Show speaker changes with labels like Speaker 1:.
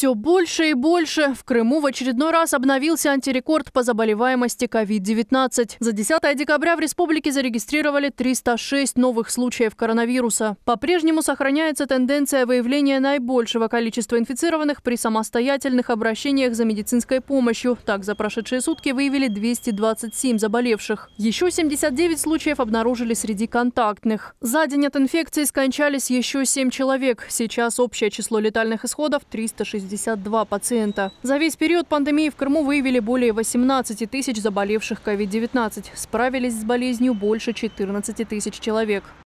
Speaker 1: все больше и больше. В Крыму в очередной раз обновился антирекорд по заболеваемости COVID-19. За 10 декабря в республике зарегистрировали 306 новых случаев коронавируса. По-прежнему сохраняется тенденция выявления наибольшего количества инфицированных при самостоятельных обращениях за медицинской помощью. Так, за прошедшие сутки выявили 227 заболевших. Еще 79 случаев обнаружили среди контактных. За день от инфекции скончались еще 7 человек. Сейчас общее число летальных исходов – 360. 62 пациента. За весь период пандемии в Крыму выявили более 18 тысяч заболевших COVID-19. Справились с болезнью больше 14 тысяч человек.